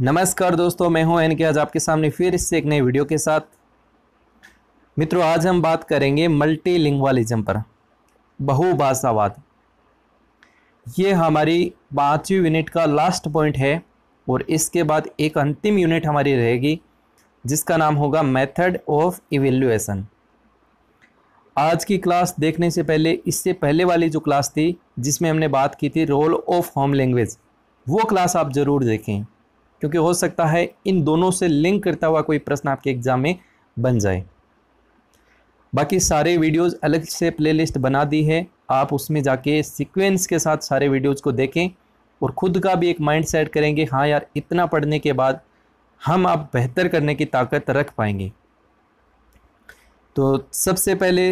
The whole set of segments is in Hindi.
नमस्कार दोस्तों मैं हूं एन के आज आपके सामने फिर इससे एक नए वीडियो के साथ मित्रों आज हम बात करेंगे लिंग्वालिज्म पर बहुभाषावाद ये हमारी पाँचवीं यूनिट का लास्ट पॉइंट है और इसके बाद एक अंतिम यूनिट हमारी रहेगी जिसका नाम होगा मेथड ऑफ इवेल्युएसन आज की क्लास देखने से पहले इससे पहले वाली जो क्लास थी जिसमें हमने बात की थी रोल ऑफ होम लैंग्वेज वो क्लास आप ज़रूर देखें क्योंकि हो सकता है इन दोनों से लिंक करता हुआ कोई प्रश्न आपके एग्जाम में बन जाए बाकी सारे वीडियोस अलग से प्लेलिस्ट बना दी है आप उसमें जाके सीक्वेंस के साथ सारे वीडियोस को देखें और ख़ुद का भी एक माइंड सेट करेंगे हाँ यार इतना पढ़ने के बाद हम आप बेहतर करने की ताकत रख पाएंगे तो सबसे पहले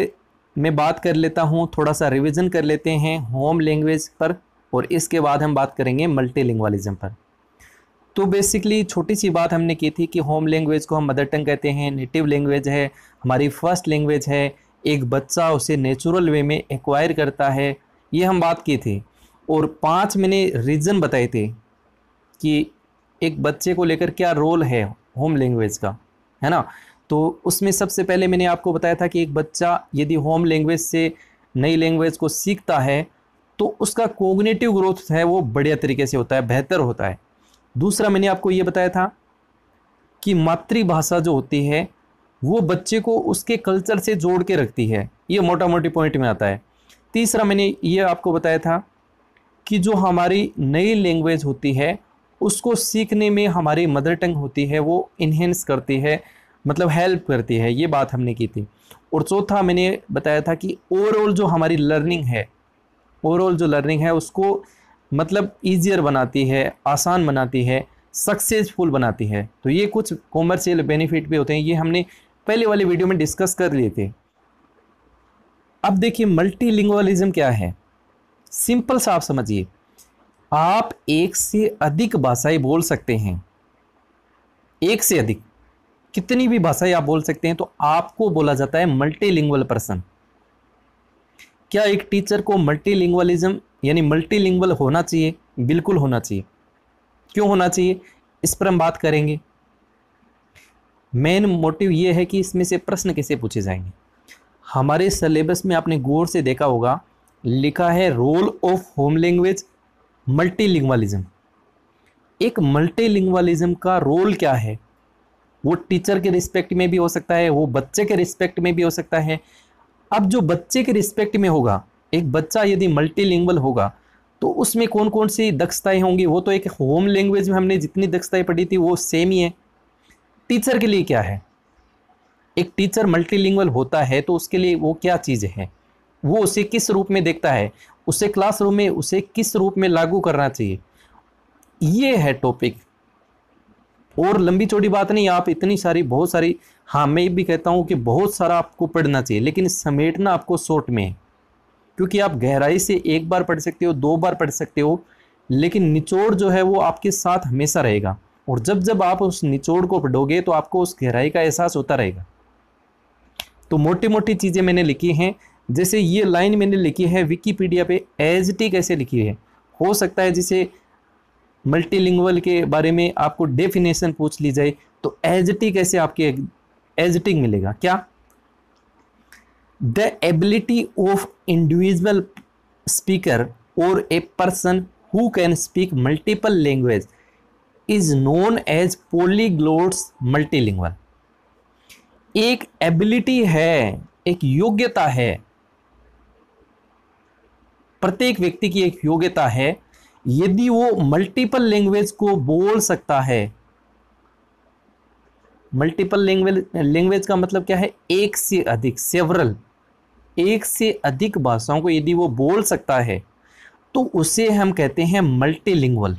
मैं बात कर लेता हूँ थोड़ा सा रिवीजन कर लेते हैं होम लैंग्वेज पर और इसके बाद हम बात करेंगे मल्टी पर तो बेसिकली छोटी सी बात हमने की थी कि होम लैंग्वेज को हम मदर टंग कहते हैं नेटिव लैंग्वेज है हमारी फर्स्ट लैंग्वेज है एक बच्चा उसे नेचुरल वे में एक्वायर करता है ये हम बात की थी और पाँच मैंने रीज़न बताए थे कि एक बच्चे को लेकर क्या रोल है होम लैंग्वेज का है ना तो उसमें सबसे पहले मैंने आपको बताया था कि एक बच्चा यदि होम लैंग्वेज से नई लैंग्वेज को सीखता है तो उसका कोग्नेटिव ग्रोथ है वो बढ़िया तरीके से होता है बेहतर होता है दूसरा मैंने आपको ये बताया था कि मातृभाषा जो होती है वो बच्चे को उसके कल्चर से जोड़ के रखती है ये मोटा मोटी पॉइंट में आता है तीसरा मैंने ये आपको बताया था कि जो हमारी नई लैंग्वेज होती है उसको सीखने में हमारी मदर टंग होती है वो इन्हेंस करती है मतलब हेल्प करती है ये बात हमने की थी और चौथा मैंने बताया था कि ओवरऑल जो हमारी लर्निंग है ओवरऑल जो लर्निंग है उसको मतलब ईजियर बनाती है आसान बनाती है सक्सेसफुल बनाती है तो ये कुछ कॉमर्शियल बेनिफिट भी होते हैं ये हमने पहले वाले वीडियो में डिस्कस कर लिए थे अब देखिए मल्टीलिंगुअलिज्म क्या है सिंपल सा आप समझिए आप एक से अधिक भाषाएं बोल सकते हैं एक से अधिक कितनी भी भाषाएं आप बोल सकते हैं तो आपको बोला जाता है मल्टीलिंगुअल पर्सन क्या एक टीचर को मल्टीलिंगुअलिज्म यानी मल्टीलिंगुअल होना चाहिए बिल्कुल होना चाहिए क्यों होना चाहिए इस पर हम बात करेंगे मेन मोटिव ये है कि इसमें से प्रश्न कैसे पूछे जाएंगे हमारे सिलेबस में आपने गौर से देखा होगा लिखा है role of home language multilingualism एक मल्टीलिंग्वालिज्म का रोल क्या है वो टीचर के रिस्पेक्ट में भी हो सकता है वो बच्चे के रिस्पेक्ट में भी हो सकता है अब जो बच्चे के रिस्पेक्ट में होगा एक बच्चा यदि मल्टी होगा तो उसमें कौन कौन सी दक्षताएं होंगी वो तो एक होम लैंग्वेज में हमने जितनी दक्षताएं पढ़ी थी वो सेम ही है टीचर के लिए क्या है एक टीचर मल्टी होता है तो उसके लिए वो क्या चीज़ है वो उसे किस रूप में देखता है उसे क्लासरूम में उसे किस रूप में लागू करना चाहिए ये है टॉपिक और लंबी चौड़ी बात नहीं आप इतनी सारी बहुत सारी हाँ मैं भी कहता हूँ कि बहुत सारा आपको पढ़ना चाहिए लेकिन समेटना आपको शॉर्ट में है क्योंकि आप गहराई से एक बार पढ़ सकते हो दो बार पढ़ सकते हो लेकिन निचोड़ जो है वो आपके साथ हमेशा रहेगा और जब जब आप उस निचोड़ को पढ़ोगे तो आपको उस गहराई का एहसास होता रहेगा तो मोटी मोटी चीज़ें मैंने लिखी हैं जैसे ये लाइन मैंने लिखी है विकीपीडिया पे एज टी कैसे लिखी है हो सकता है जिसे मल्टीलिंगुअल के बारे में आपको डेफिनेशन पूछ ली जाए तो एज टी कैसे आपके एज टी मिलेगा क्या the ability of individual speaker और a person who can speak multiple language is known as polyglots multilingual एक एबिलिटी है एक योग्यता है प्रत्येक व्यक्ति की एक योग्यता है यदि वो मल्टीपल लैंग्वेज को बोल सकता है मल्टीपल लैंग्वेज लैंग्वेज का मतलब क्या है एक से अधिक सेवरल एक से अधिक भाषाओं को यदि वो बोल सकता है तो उसे हम कहते हैं मल्टीलिंगुअल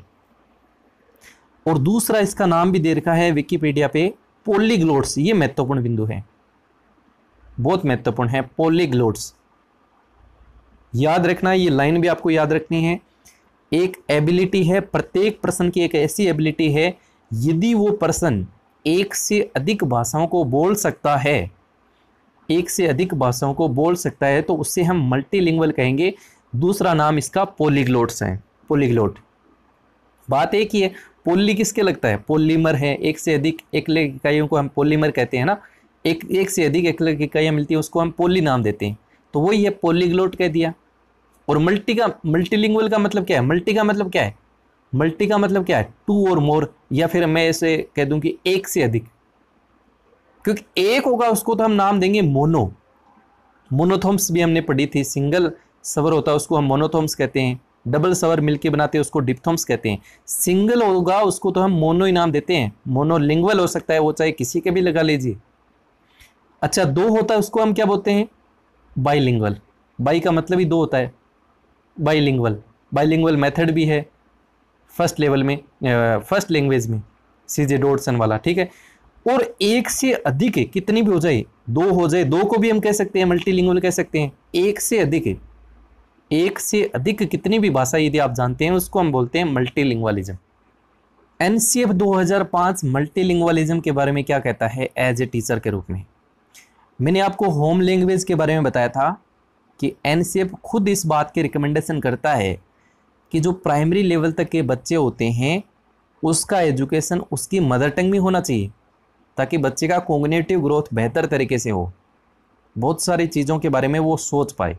और दूसरा इसका नाम भी दे रखा है विकीपीडिया पे पोलीग्लोट्स ये महत्वपूर्ण बिंदु है बहुत महत्वपूर्ण है पोलीग्लोट्स याद रखना ये लाइन भी आपको याद रखनी है एक एबिलिटी है प्रत्येक पर्सन की एक ऐसी एबिलिटी है यदि वो पर्सन एक से अधिक भाषाओं को बोल सकता है एक से अधिक भाषाओं को बोल सकता है तो उससे हम मल्टी कहेंगे दूसरा नाम इसका पोलिग्लोट्स है पोलिग्लोट बात एक ही है पोली किसके लगता है पोलीमर है एक से अधिक एकल इकाइयों को हम पोलीमर कहते हैं ना एक एक से अधिक एकल इकाइयाँ मिलती हैं उसको हम पोली नाम देते हैं तो वही है पोलीग्लोट कह दिया और मल्टी का मल्टी का मतलब क्या है मल्टी का मतलब क्या है मल्टी का मतलब क्या है टू और मोर या फिर मैं ऐसे कह दूँ कि एक से अधिक क्योंकि एक होगा उसको तो हम नाम देंगे मोनो मोनोथोम्स भी हमने पढ़ी थी सिंगल सवर होता है उसको हम मोनोथोम्स कहते हैं डबल सवर मिलके बनाते हैं उसको डिप्थोम्स कहते हैं सिंगल होगा उसको तो हम मोनो ही नाम देते हैं मोनोलिंगवल हो सकता है वो चाहे किसी के भी लगा लीजिए अच्छा दो होता है उसको हम क्या बोलते हैं बाईलिंगवल बाई का मतलब ही दो होता है बाईलिंगवल बाईलिंगवल मेथड भी है फर्स्ट लेवल में फर्स्ट लैंग्वेज में सी जे डोडसन वाला ठीक है और एक से अधिक है कितनी भी हो जाए दो हो जाए दो को भी हम कह सकते हैं मल्टीलिंगुअल कह सकते हैं एक से अधिक है एक से अधिक कितनी भी भाषा यदि आप जानते हैं उसको हम बोलते हैं मल्टीलिंगुअलिज्म एनसीएफ 2005 मल्टीलिंगुअलिज्म के बारे में क्या कहता है एज ए टीचर के रूप में मैंने आपको होम लैंग्वेज के बारे में बताया था कि एनसीएफ खुद इस बात के रिकमेंडेशन करता है कि जो प्राइमरी लेवल तक के बच्चे होते हैं उसका एजुकेशन उसकी मदर टंग में होना चाहिए ताकि बच्चे का कोंगनेटिव ग्रोथ बेहतर तरीके से हो बहुत सारी चीज़ों के बारे में वो सोच पाए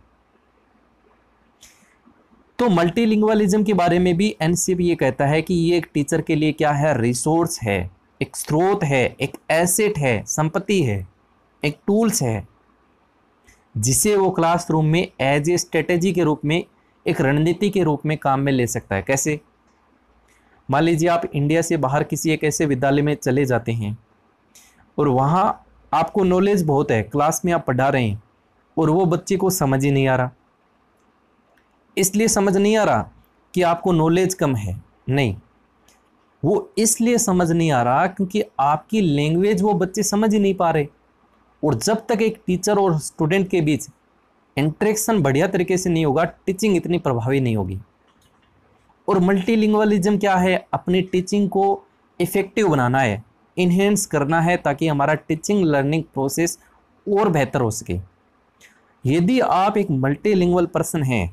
तो मल्टीलिंग्वलिज्म के बारे में भी एन ये कहता है कि ये एक टीचर के लिए क्या है रिसोर्स है एक स्रोत है एक एसेट है संपत्ति है एक टूल्स है जिसे वो क्लासरूम में एज ए स्ट्रेटेजी के रूप में एक रणनीति के रूप में काम में ले सकता है कैसे मान लीजिए आप इंडिया से बाहर किसी एक ऐसे विद्यालय में चले जाते हैं और वहाँ आपको नॉलेज बहुत है क्लास में आप पढ़ा रहे हैं और वो बच्चे को समझ ही नहीं आ रहा इसलिए समझ नहीं आ रहा कि आपको नॉलेज कम है नहीं वो इसलिए समझ नहीं आ रहा क्योंकि आपकी लैंग्वेज वो बच्चे समझ ही नहीं पा रहे और जब तक एक टीचर और स्टूडेंट के बीच इंट्रैक्शन बढ़िया तरीके से नहीं होगा टीचिंग इतनी प्रभावी नहीं होगी और मल्टीलिंगलिज्म क्या है अपनी टीचिंग को इफ़ेक्टिव बनाना है इन्हेंस करना है ताकि हमारा टीचिंग लर्निंग प्रोसेस और बेहतर हो सके यदि आप एक मल्टी पर्सन हैं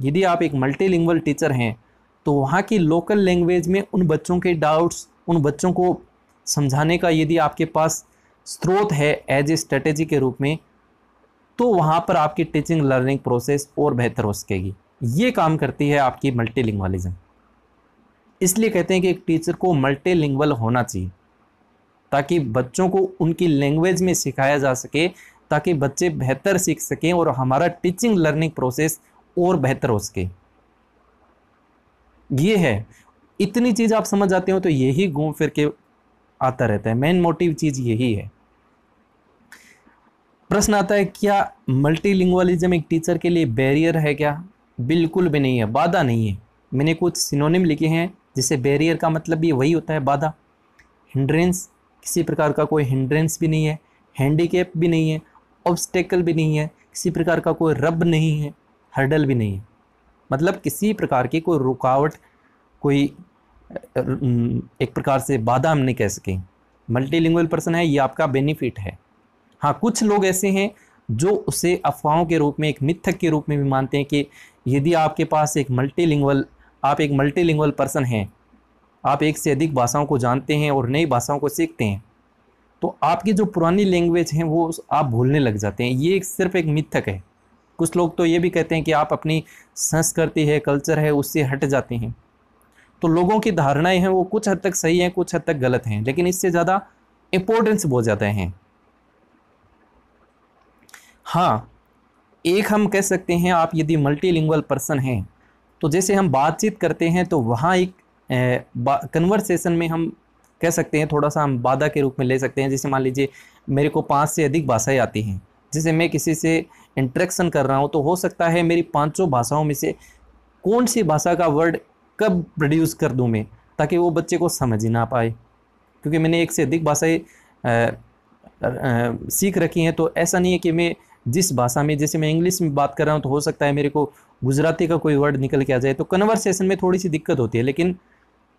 यदि आप एक मल्टी टीचर हैं तो वहाँ की लोकल लैंग्वेज में उन बच्चों के डाउट्स उन बच्चों को समझाने का यदि आपके पास स्रोत है एज ए स्ट्रेटेजी के रूप में तो वहाँ पर आपकी टीचिंग लर्निंग प्रोसेस और बेहतर हो सकेगी ये काम करती है आपकी मल्टी इसलिए कहते हैं कि एक टीचर को मल्टी होना चाहिए ताकि बच्चों को उनकी लैंग्वेज में सिखाया जा सके ताकि बच्चे बेहतर सीख सकें और हमारा टीचिंग लर्निंग प्रोसेस और बेहतर हो सके ये है इतनी चीज़ आप समझ जाते हो तो यही घूम फिर के आता रहता है मेन मोटिव चीज़ यही है प्रश्न आता है क्या मल्टी एक टीचर के लिए बैरियर है क्या बिल्कुल भी नहीं है बाधा नहीं है मैंने कुछ सिनोनिम लिखे हैं जिसे बैरियर का मतलब भी वही होता है बाधा हिंड्रेंस किसी प्रकार का कोई हिंड्रेंस भी नहीं है हैंडीकेप भी नहीं है ऑब्स्टेकल भी नहीं है किसी प्रकार का कोई रब नहीं है हर्डल भी नहीं है मतलब किसी प्रकार की कोई रुकावट कोई एक प्रकार से बाधा हम नहीं कह सकें मल्टी मल्टीलिंगुअल पर्सन है ये आपका बेनिफिट है हाँ कुछ लोग ऐसे हैं जो उसे अफवाहों के रूप में एक मिथक के रूप में भी मानते हैं कि यदि आपके पास एक मल्टीलिंगुअल आप एक मल्टीलिंगुअल पर्सन हैं आप एक से अधिक भाषाओं को जानते हैं और नई भाषाओं को सीखते हैं तो आपकी जो पुरानी लैंग्वेज हैं वो आप भूलने लग जाते हैं ये एक सिर्फ एक मिथक है कुछ लोग तो ये भी कहते हैं कि आप अपनी संस्कृति है कल्चर है उससे हट जाते हैं तो लोगों की धारणाएं हैं वो कुछ हद तक सही हैं कुछ हद तक गलत हैं लेकिन इससे ज़्यादा इम्पोर्टेंस बहुत ज़्यादा हैं हाँ एक हम कह सकते हैं आप यदि मल्टीलिंगुअल पर्सन हैं तो जैसे हम बातचीत करते हैं तो वहाँ एक कन्वर्सेशन में हम कह सकते हैं थोड़ा सा हम बाधा के रूप में ले सकते हैं जैसे मान लीजिए मेरे को पाँच से अधिक भाषाएँ आती हैं जैसे मैं किसी से इंट्रैक्शन कर रहा हूँ तो हो सकता है मेरी पाँचों भाषाओं में से कौन सी भाषा का वर्ड कब प्रोड्यूस कर दूँ मैं ताकि वो बच्चे को समझ ही ना पाए क्योंकि मैंने एक से अधिक भाषाएं सीख रखी हैं तो ऐसा नहीं है कि मैं जिस भाषा में जैसे मैं इंग्लिश में बात कर रहा हूँ तो हो सकता है मेरे को गुजराती का कोई वर्ड निकल के आ जाए तो कन्वर्सेशन में थोड़ी सी दिक्कत होती है लेकिन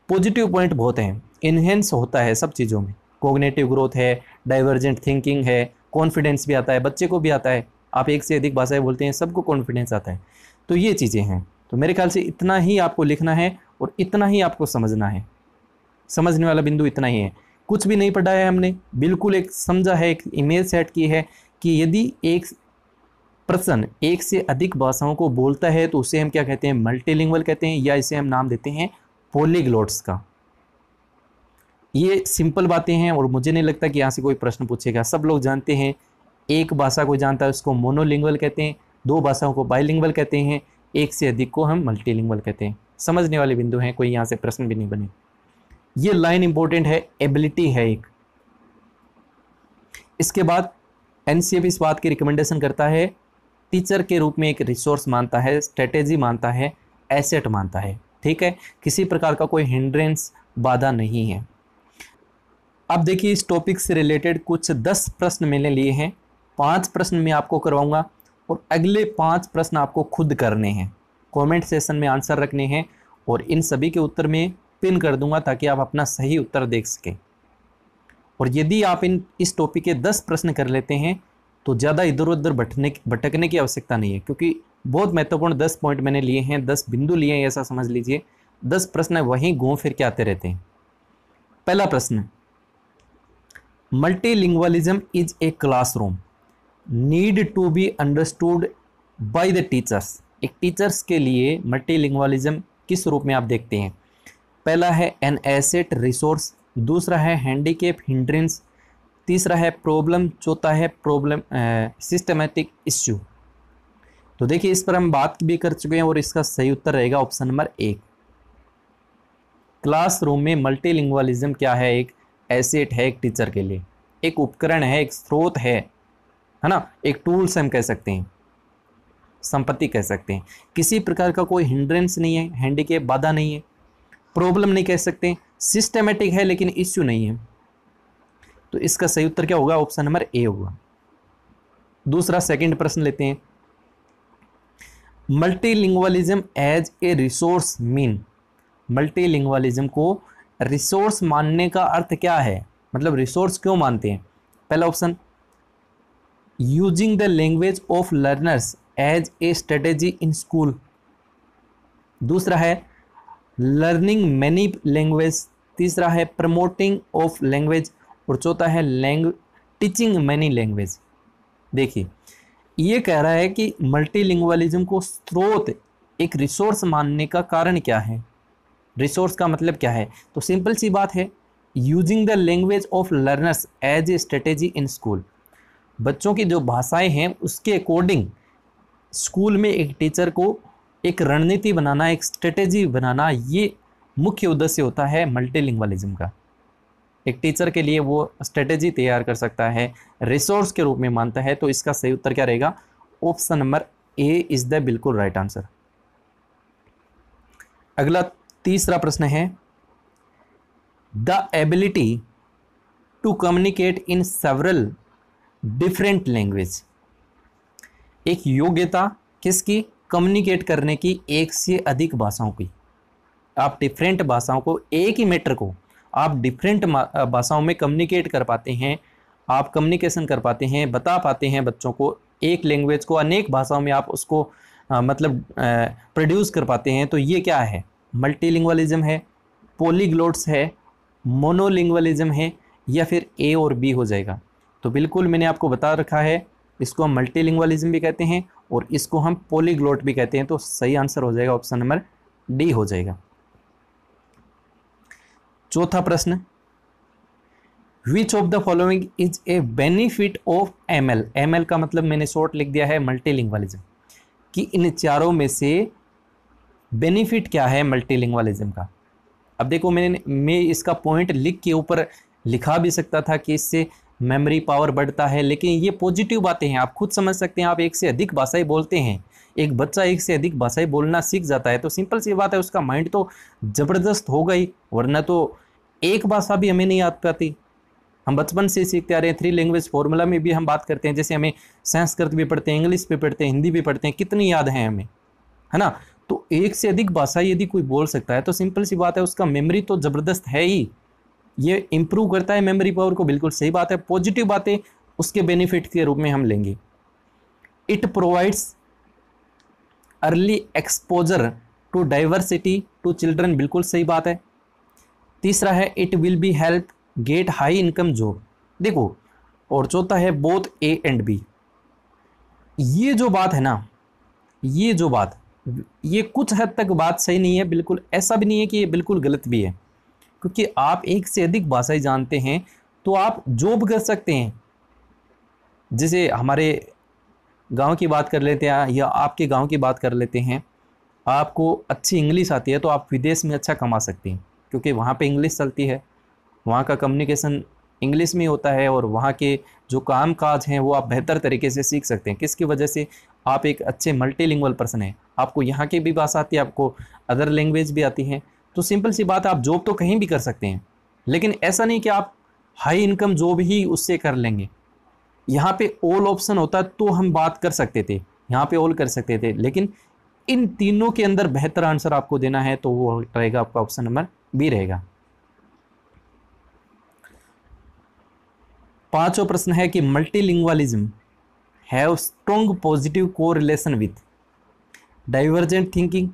पॉजिटिव पॉइंट बहुत हैं इन्हेंस होता है सब चीज़ों में कोग्नेटिव ग्रोथ है डाइवर्जेंट थिंकिंग है कॉन्फिडेंस भी आता है बच्चे को भी आता है आप एक से अधिक भाषाएं बोलते हैं सबको कॉन्फिडेंस आता है तो ये चीज़ें हैं तो मेरे ख्याल से इतना ही आपको लिखना है और इतना ही आपको समझना है समझने वाला बिंदु इतना ही है कुछ भी नहीं पढ़ा है हमने बिल्कुल एक समझा है एक इमेज सेट की है कि यदि एक पर्सन एक से अधिक भाषाओं को बोलता है तो उसे हम क्या कहते हैं मल्टीलिंगुअल कहते हैं या इसे हम नाम देते हैं पोलीग्लोट्स का ये सिंपल बातें हैं और मुझे नहीं लगता कि यहाँ से कोई प्रश्न पूछेगा सब लोग जानते हैं एक भाषा को जानता है उसको मोनोलिंगुअल कहते हैं दो भाषाओं को बाइलिंग्वल कहते हैं एक से अधिक को हम मल्टीलिंगुअल कहते हैं समझने वाले बिंदु हैं कोई यहाँ से प्रश्न भी नहीं बने ये लाइन इंपॉर्टेंट है एबिलिटी है एक इसके बाद एन इस बात की रिकमेंडेशन करता है टीचर के रूप में एक रिसोर्स मानता है स्ट्रेटेजी मानता है एसेट मानता है ठीक है किसी प्रकार का कोई हिंड्रेंस बाधा नहीं है अब देखिए इस टॉपिक से रिलेटेड कुछ दस प्रश्न मैंने लिए हैं पांच प्रश्न मैं आपको करवाऊंगा और अगले पांच प्रश्न आपको खुद करने हैं कमेंट सेशन में आंसर रखने हैं और इन सभी के उत्तर में पिन कर दूंगा ताकि आप अपना सही उत्तर देख सकें और यदि आप इन इस टॉपिक के दस प्रश्न कर लेते हैं तो ज़्यादा इधर उधर भटने भटकने की आवश्यकता नहीं है क्योंकि बहुत महत्वपूर्ण दस पॉइंट मैंने लिए हैं दस बिंदु लिए हैं ऐसा समझ लीजिए दस प्रश्न वहीं घूम फिर के आते रहते हैं पहला प्रश्न multilingualism is a classroom need to be understood by the teachers एक टीचर्स के लिए मल्टीलिंग्वलिज्म किस रूप में आप देखते हैं पहला है एन एसेट रिसोर्स दूसरा है हैंडीकेप हिंड्रेंस तीसरा है प्रॉब्लम चौथा है प्रॉब्लम सिस्टमेटिक इश्यू तो देखिए इस पर हम बात भी कर चुके हैं और इसका सही उत्तर रहेगा ऑप्शन नंबर एक क्लासरूम में मल्टीलिंग्वलिज्म क्या है एक एसेट है एक टीचर के लिए एक उपकरण है एक स्रोत है है ना एक से हम कह सकते हैं संपत्ति कह सकते हैं किसी प्रकार का कोई हिंड्रेंस नहीं है हैंडीकेप बाधा नहीं है प्रॉब्लम नहीं कह सकते सिस्टमेटिक है लेकिन इश्यू नहीं है तो इसका सही उत्तर क्या होगा ऑप्शन नंबर ए होगा दूसरा सेकंड प्रश्न लेते हैं multilingualism as a resource mean multilingualism को रिसोर्स मानने का अर्थ क्या है मतलब रिसोर्स क्यों मानते हैं पहला option using the language of learners as a strategy in school दूसरा है लर्निंग मैनी लैंग्वेज तीसरा है प्रमोटिंग ऑफ लैंग्वेज और चौथा है लैंग टीचिंग मैनी लैंग्वेज देखिए ये कह रहा है कि मल्टीलिंगुअलिज्म को स्रोत एक रिसोर्स मानने का कारण क्या है रिसोर्स का मतलब क्या है तो सिंपल सी बात है using the language of learners as a strategy in school बच्चों की जो भाषाएं हैं उसके अकॉर्डिंग स्कूल में एक टीचर को एक रणनीति बनाना एक स्ट्रेटेजी बनाना ये मुख्य उद्देश्य होता है मल्टीलिंगलिज्म का एक टीचर के लिए वो स्ट्रेटेजी तैयार कर सकता है रिसोर्स के रूप में मानता है तो इसका सही उत्तर क्या रहेगा option number A is the बिल्कुल राइट आंसर अगला तीसरा प्रश्न है the ability to communicate in several different language एक योग्यता किसकी कम्युनिकेट करने की एक से अधिक भाषाओं की आप डिफरेंट भाषाओं को एक ही मैटर को आप डिफरेंट भाषाओं में कम्युनिकेट कर पाते हैं आप कम्युनिकेशन कर पाते हैं बता पाते हैं बच्चों को एक लैंग्वेज को अनेक भाषाओं में आप उसको आ, मतलब प्रोड्यूस कर पाते हैं तो ये क्या है मल्टीलिंग्वलिज्म है पोलीग्लोट्स है मोनोलिंग्वलिज्म है या फिर ए और बी हो जाएगा तो बिल्कुल मैंने आपको बता रखा है इसको हम मल्टीलिंग्वलिज्म भी कहते हैं और इसको हम पोलीग्लोट भी कहते हैं तो सही आंसर हो जाएगा ऑप्शन नंबर डी हो जाएगा चौथा प्रश्न which of the following is a benefit of M L M L का मतलब मैंने शॉर्ट लिख दिया है मल्टीलिंग्वालिज्म कि इन चारों में से बेनिफिट क्या है मल्टीलिंग्वालिज्म का अब देखो मैंने मैं इसका पॉइंट लिख के ऊपर लिखा भी सकता था कि इससे मेमोरी पावर बढ़ता है लेकिन ये पॉजिटिव बातें हैं आप खुद समझ सकते हैं आप एक से अधिक भाषाएं बोलते हैं एक बच्चा एक से अधिक भाषाएं बोलना सीख जाता है तो सिंपल सी बात है उसका माइंड तो ज़बरदस्त होगा ही वरना तो एक भाषा भी हमें नहीं आ पाती हम बचपन से सीखते आ रहे हैं थ्री लैंग्वेज फॉर्मूला में भी हम बात करते हैं जैसे हमें संस्कृत भी पढ़ते हैं इंग्लिश भी पढ़ते हैं हिंदी भी पढ़ते हैं कितनी याद हैं हमें है ना तो एक से अधिक भाषा यदि कोई बोल सकता है तो सिंपल सी बात है उसका मेमोरी तो ज़बरदस्त है ही ये इम्प्रूव करता है मेमोरी पावर को बिल्कुल सही बात है पॉजिटिव बातें उसके बेनिफिट के रूप में हम लेंगे it provides early exposure to diversity to children बिल्कुल सही बात है तीसरा है it will be help get high income job देखो और चौथा है बोथ ए एंड बी ये जो बात है ना ये जो बात ये कुछ हद तक बात सही नहीं है बिल्कुल ऐसा भी नहीं है कि ये बिल्कुल गलत भी है क्योंकि आप एक से अधिक भाषाएं जानते हैं तो आप जॉब कर सकते हैं जैसे हमारे गांव की बात कर लेते हैं या आपके गांव की बात कर लेते हैं आपको अच्छी इंग्लिश आती है तो आप विदेश में अच्छा कमा सकते हैं क्योंकि वहाँ पे इंग्लिश चलती है वहाँ का कम्युनिकेशन इंग्लिश में होता है और वहाँ के जो काम काज हैं वो आप बेहतर तरीके से सीख सकते हैं किसकी वजह से आप एक अच्छे मल्टी पर्सन हैं आपको यहाँ की भी भाषा आती है आपको अदर लैंग्वेज भी आती है तो सिंपल सी बात आप जॉब तो कहीं भी कर सकते हैं लेकिन ऐसा नहीं कि आप हाई इनकम जॉब ही उससे कर लेंगे यहाँ पे ऑल ऑप्शन होता तो हम बात कर सकते थे यहाँ पे ऑल कर सकते थे लेकिन इन तीनों के अंदर बेहतर आंसर आपको देना है तो वो रहेगा आपका ऑप्शन नंबर बी रहेगा पांचवा प्रश्न है कि multilingualism have strong positive correlation with divergent thinking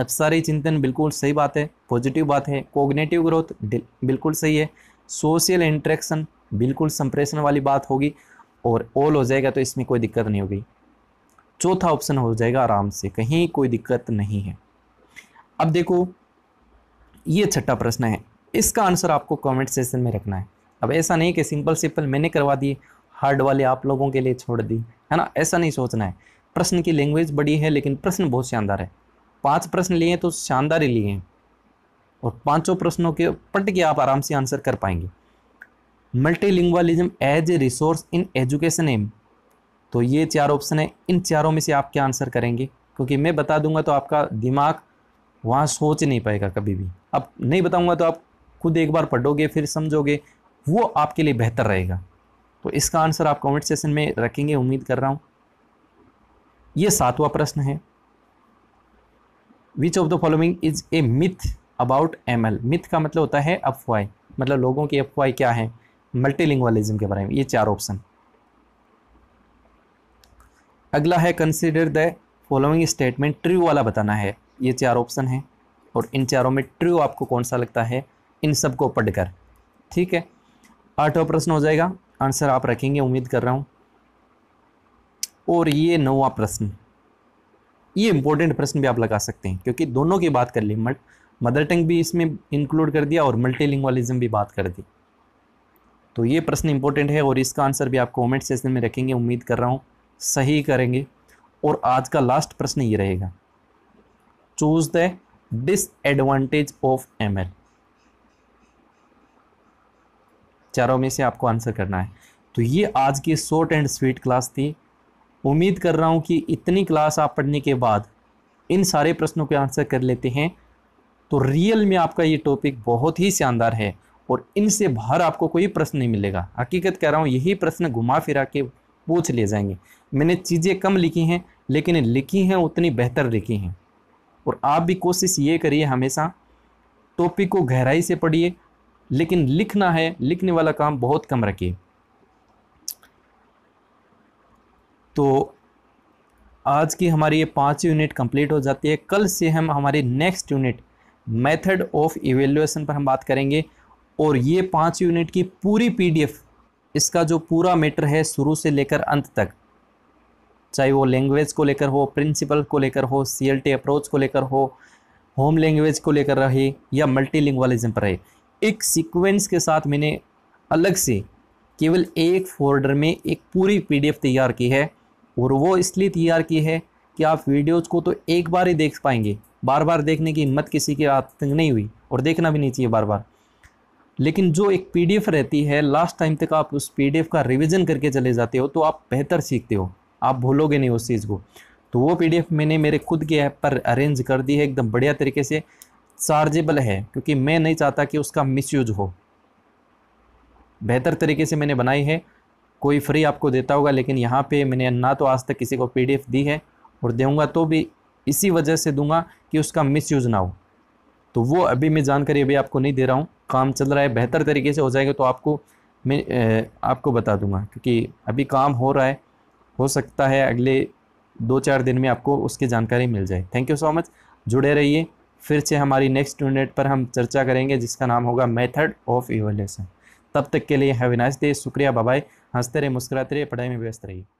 अब सारी चिंतन बिल्कुल सही बात है पॉजिटिव बात है कोग्नेटिव ग्रोथ बिल्कुल सही है सोशल इंट्रैक्शन बिल्कुल संप्रेषण वाली बात होगी और ऑल हो जाएगा तो इसमें कोई दिक्कत नहीं होगी चौथा ऑप्शन हो जाएगा आराम से कहीं कोई दिक्कत नहीं है अब देखो ये छठा प्रश्न है इसका आंसर आपको कमेंट सेशन में रखना है अब ऐसा नहीं कि सिंपल सिंपल मैंने करवा दिए हार्ड वाले आप लोगों के लिए छोड़ दी है ना ऐसा नहीं सोचना है प्रश्न की लैंग्वेज बड़ी है लेकिन प्रश्न बहुत शानदार है पांच प्रश्न लिए तो शानदार ही लिए हैं और पांचों प्रश्नों के पट के आप आराम से आंसर कर पाएंगे multilingualism as a resource in education M तो ये चार ऑप्शन है इन चारों में से आप क्या आंसर करेंगे क्योंकि मैं बता दूंगा तो आपका दिमाग वहाँ सोच नहीं पाएगा कभी भी अब नहीं बताऊंगा तो आप खुद एक बार पढ़ोगे फिर समझोगे वो आपके लिए बेहतर रहेगा तो इसका आंसर आप कमेंट सेशन में रखेंगे उम्मीद कर रहा हूँ ये सातवां प्रश्न है which of the following is a myth about M L मिथ का मतलब होता है अफवाह मतलब लोगों की अफवाह क्या है मल्टीलिंग्वालिज्म के बारे में ये चार ऑप्शन अगला है consider the following statement true वाला बताना है ये चार ऑप्शन है और इन चारों में ट्रू आपको कौन सा लगता है इन सबको पढ़कर ठीक है आठवा प्रश्न हो जाएगा आंसर आप रखेंगे उम्मीद कर रहा हूँ और ये नौवा प्रश्न ये इंपॉर्टेंट प्रश्न भी आप लगा सकते हैं क्योंकि दोनों की बात कर ली मदर टंग भी इसमें इंक्लूड कर दिया और मल्टीलिंगलिज्म भी बात कर दी तो ये प्रश्न इंपॉर्टेंट है और इसका आंसर भी आप कॉमेंट सेशन में रखेंगे उम्मीद कर रहा हूँ सही करेंगे और आज का लास्ट प्रश्न ये रहेगा choose the disadvantage of M L चारों में से आपको आंसर करना है तो ये आज की शॉर्ट एंड स्वीट क्लास थी उम्मीद कर रहा हूँ कि इतनी क्लास आप पढ़ने के बाद इन सारे प्रश्नों के आंसर कर लेते हैं तो रियल में आपका ये टॉपिक बहुत ही शानदार है और इनसे बाहर आपको कोई प्रश्न नहीं मिलेगा हकीकत कह रहा हूँ यही प्रश्न घुमा फिरा के पूछ ले जाएंगे मैंने चीज़ें कम लिखी हैं लेकिन लिखी हैं उतनी बेहतर लिखी हैं और आप भी कोशिश ये करिए हमेशा टॉपिक को गहराई से पढ़िए लेकिन लिखना है लिखने वाला काम बहुत कम रखिए तो आज की हमारी ये पाँच यूनिट कंप्लीट हो जाती है कल से हम हमारी next unit method of evaluation पर हम बात करेंगे और ये पाँच यूनिट की पूरी पीडीएफ इसका जो पूरा मैटर है शुरू से लेकर अंत तक चाहे वो लैंग्वेज को लेकर हो प्रिंसिपल को लेकर हो सीएलटी अप्रोच को लेकर हो होम लैंग्वेज को लेकर रहे या मल्टी लिंग्वालिज्म पर रहे एक सीक्वेंस के साथ मैंने अलग से केवल एक फोल्डर में एक पूरी पीडीएफ तैयार की है और वो इसलिए तैयार की है कि आप वीडियोज़ को तो एक बार ही देख पाएंगे बार बार देखने की हिम्मत किसी की आतंक नहीं हुई और देखना भी नहीं चाहिए बार बार लेकिन जो एक पीडीएफ रहती है लास्ट टाइम तक आप उस पीडीएफ का रिविज़न करके चले जाते हो तो आप बेहतर सीखते हो आप भूलोगे नहीं उस चीज़ को तो वो पीडीएफ मैंने मेरे खुद के ऐप पर अरेंज कर दी है एकदम बढ़िया तरीके से चार्जेबल है क्योंकि मैं नहीं चाहता कि उसका मिसयूज हो बेहतर तरीके से मैंने बनाई है कोई फ्री आपको देता होगा लेकिन यहाँ पे मैंने ना तो आज तक किसी को पी दी है और दूँगा तो भी इसी वजह से दूंगा कि उसका मिसयूज ना हो तो वो अभी मैं जानकारी अभी आपको नहीं दे रहा हूँ काम चल रहा है बेहतर तरीके से हो जाएगा तो आपको मैं आपको बता दूंगा क्योंकि अभी काम हो रहा है हो सकता है अगले दो चार दिन में आपको उसकी जानकारी मिल जाए थैंक यू सो मच जुड़े रहिए फिर से हमारी नेक्स्ट यूनिट पर हम चर्चा करेंगे जिसका नाम होगा मेथड ऑफ इवेल्यूशन तब तक के लिए हैव नाइस डे शुक्रिया बाबाई हंसते रहे मुस्कुराते रहे पढ़ाई में व्यस्त रहिए